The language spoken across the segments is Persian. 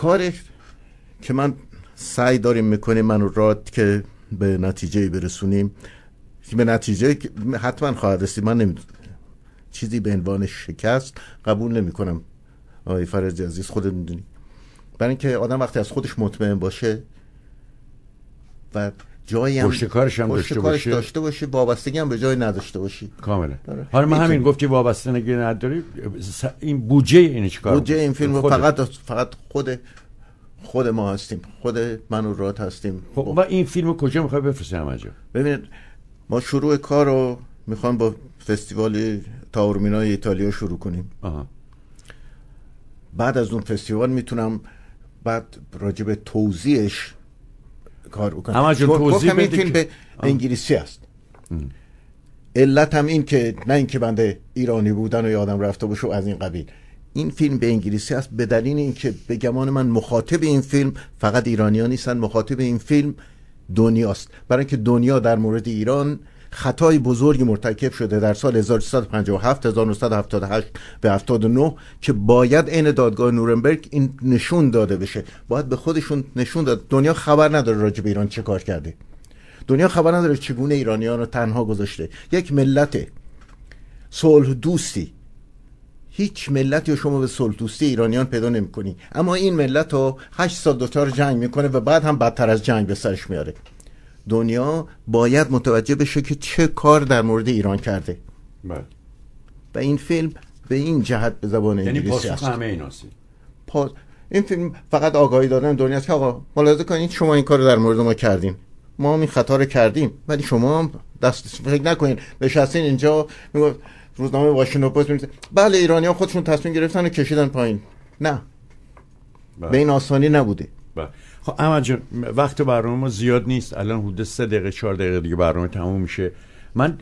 کاری که من سعی داریم میکنیم من راد که به نتیجه برسونیم که به نتیجه حتما خواهد رسید من نمیدونم چیزی به عنوان شکست قبول نمی کنم آقای فرج عزیز خود میدونی برای اینکه آدم وقتی از خودش مطمئن باشه و جایی هم کارش هم داشته, داشته باشی داشته باشی وابستگی هم به جای نداشته باشی کاملا آره. حالا من همین گفتی وابستگی نداری این بودجه این کار بودجه این فیلم فقط فقط خود خود ما هستیم خود من و رات هستیم خب, خب. و این فیلم کجا میخوای بفرستی جا ببینید ما شروع کار رو میخوام با فستیوال تاورمینای ایتالیا شروع کنیم بعد از اون فستیوال میتونم بعد راجب توضیحش کار اما جون توضیح این فیلم به انگلیسی است علت هم این که نه اینکه بنده ایرانی بودن و یادم رفته باشه از این قبیل این فیلم به انگلیسی است به دلیل اینکه به گمان من مخاطب این فیلم فقط ایرانی ها نیستن مخاطب این فیلم دنیاست برای اینکه دنیا در مورد ایران خطای بزرگی مرتکب شده در سال 1957 1978 به 79 که باید عین دادگاه نورنبرگ این نشون داده بشه باید به خودشون نشون داد دنیا خبر نداره راجع به ایران چه کار کرده دنیا خبر نداره چگونه ایرانیان رو تنها گذاشته یک ملت صلح دوستی هیچ ملتی رو شما به صلح دوستی ایرانیان پیدا نمیکنی اما این ملت رو 8 سال دوچار جنگ میکنه و بعد هم بدتر از جنگ به سرش میاره دنیا باید متوجه بشه که چه کار در مورد ایران کرده بله و این فیلم به این جهت به زبان یعنی انگلیسی یعنی همه این فیلم فقط آگاهی دادن دنیا که آقا ملاحظه کنید شما این کار در مورد ما کردین ما هم این خطا رو کردیم ولی شما هم دست فکر نکنین نشستین اینجا روزنامه واشنگتن پست بله ایرانی ها خودشون تصمیم گرفتن و کشیدن پایین نه بله. به این آسانی نبوده بله خب اما جان وقت برنامه ما زیاد نیست الان حدود سه دقیقه چهار دقیقه دیگه برنامه تموم میشه من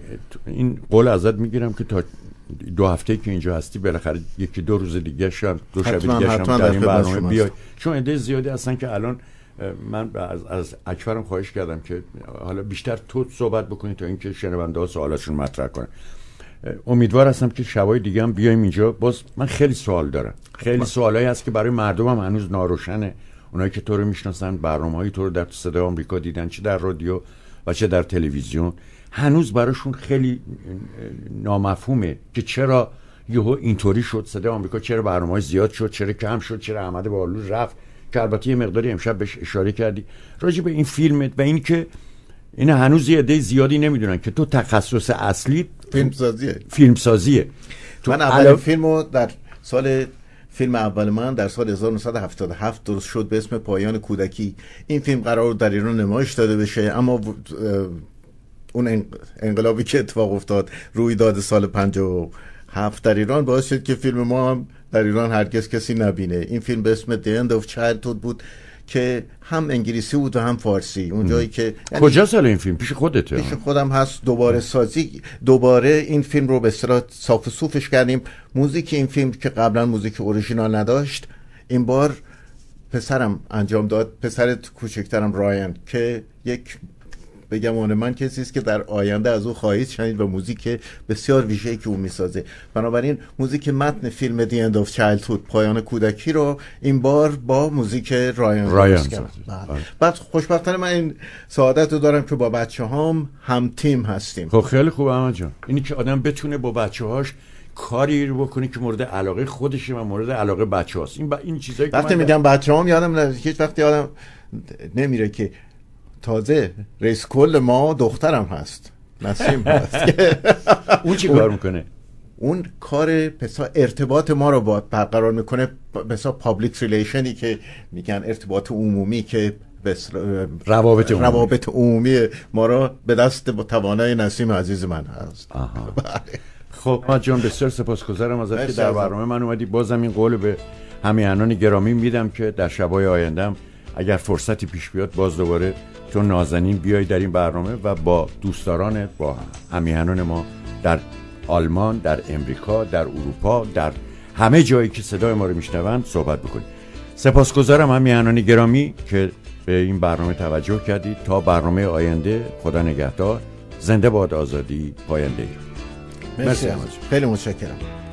این قول ازت میگیرم که تا دو هفته که اینجا هستی بالاخره یکی دو روز دیگه شم دو شب دیگه شم در این برنامه بیای چون ایده زیادی هستن که الان من از, از اکبرم خواهش کردم که حالا بیشتر تو صحبت بکنی تا اینکه شنونده ها سوالاشون مطرح کنن امیدوار هستم که شبای دیگه هم بیایم اینجا باز من خیلی سوال دارم خیلی خب. سوالایی هست که برای مردمم هنوز ناروشنه اونایی که تو رو میشناسن برنامه های تو رو در صدای آمریکا دیدن چه در رادیو و چه در تلویزیون هنوز براشون خیلی نامفهومه که چرا یهو اینطوری شد صدای آمریکا چرا برنامه زیاد شد چرا کم شد چرا احمد بالو رفت که البته یه مقداری امشب بهش اشاره کردی راجع به این فیلمت و اینکه این هنوز یه عده زیادی نمیدونن که تو تخصص اصلی فیلمسازیه فیلمسازیه من اول در سال فیلم اول من در سال 1977 درست شد به اسم پایان کودکی این فیلم قرار در ایران نمایش داده بشه اما اون انقلابی که اتفاق افتاد روی داد سال 57 در ایران باعث شد که فیلم ما هم در ایران هرگز کسی نبینه این فیلم به اسم The End of Childhood بود که هم انگلیسی بود و هم فارسی اون جایی که یعنی کجا سال این فیلم پیش خودته پیش خودم هست دوباره سازی دوباره این فیلم رو به اصطلاح صاف صوفش کردیم موزیک این فیلم که قبلا موزیک اوریژینال نداشت این بار پسرم انجام داد پسر کوچکترم رایان که یک بگم اون من کسی است که در آینده از او خواهید شنید و موزیک بسیار ویژه‌ای که او میسازه بنابراین موزیک متن فیلم دی اند اف چایلدهود پایان کودکی رو این بار با موزیک رایان, رایان بله. بله. بعد خوشبختانه من این سعادت رو دارم که با بچه هام هم تیم هستیم خب خیلی خوب احمد جان اینی که آدم بتونه با بچه هاش کاری رو بکنه که مورد علاقه خودشه و مورد علاقه بچه هاست این, این چیزایی وقتی میگم بچه هم یادم نه وقتی یادم نمیره که تازه رئیس کل ما دخترم هست نسیم هست اون چی کار میکنه اون کار پسا ارتباط ما رو برقرار میکنه پسا پابلیک ریلیشنی که میگن ارتباط عمومی که روابط عمومی. روابط عمومی ما را به دست توانای نسیم عزیز من هست بله. خب ما جان بسیار سپاسگزارم از که در برنامه من اومدی بازم این قول به همینانان گرامی میدم که در شبای آیندم اگر فرصتی پیش بیاد باز دوباره تو نازنین بیای در این برنامه و با دوستداران با همیهنان ما در آلمان در امریکا در اروپا در همه جایی که صدای ما رو میشنوند صحبت بکنید سپاسگزارم همیهنان گرامی که به این برنامه توجه کردید تا برنامه آینده خدا نگهدار زنده باد آزادی پاینده مرسی, مرسی خیلی متشکرم